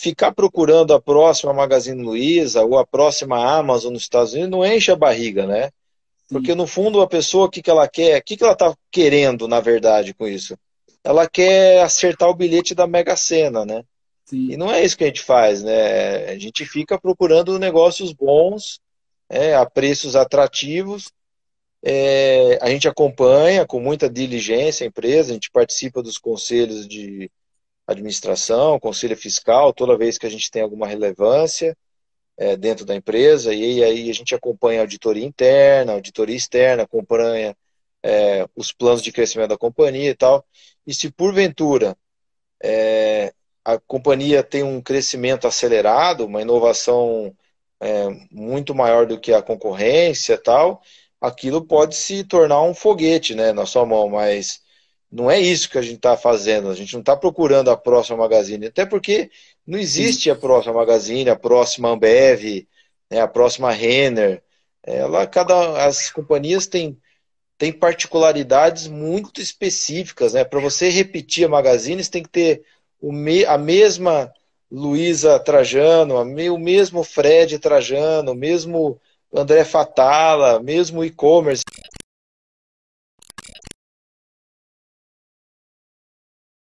ficar procurando a próxima Magazine Luiza ou a próxima Amazon nos Estados Unidos não enche a barriga, né? Porque no fundo a pessoa, o que, que ela quer? O que, que ela está querendo, na verdade, com isso? Ela quer acertar o bilhete da Mega Sena, né? Sim. E não é isso que a gente faz, né? A gente fica procurando negócios bons, é, a preços atrativos. É, a gente acompanha com muita diligência a empresa, a gente participa dos conselhos de, administração, conselho fiscal, toda vez que a gente tem alguma relevância é, dentro da empresa, e aí a gente acompanha a auditoria interna, a auditoria externa, acompanha é, os planos de crescimento da companhia e tal. E se porventura é, a companhia tem um crescimento acelerado, uma inovação é, muito maior do que a concorrência e tal, aquilo pode se tornar um foguete né, na sua mão, mas não é isso que a gente está fazendo. A gente não está procurando a próxima Magazine. Até porque não existe a próxima Magazine, a próxima Ambev, né, a próxima Renner. Ela, é, cada, as companhias têm, têm particularidades muito específicas. Né? Para você repetir a Magazine, você tem que ter o me, a mesma Luísa Trajano, o mesmo Fred Trajano, o mesmo André Fatala, mesmo e-commerce.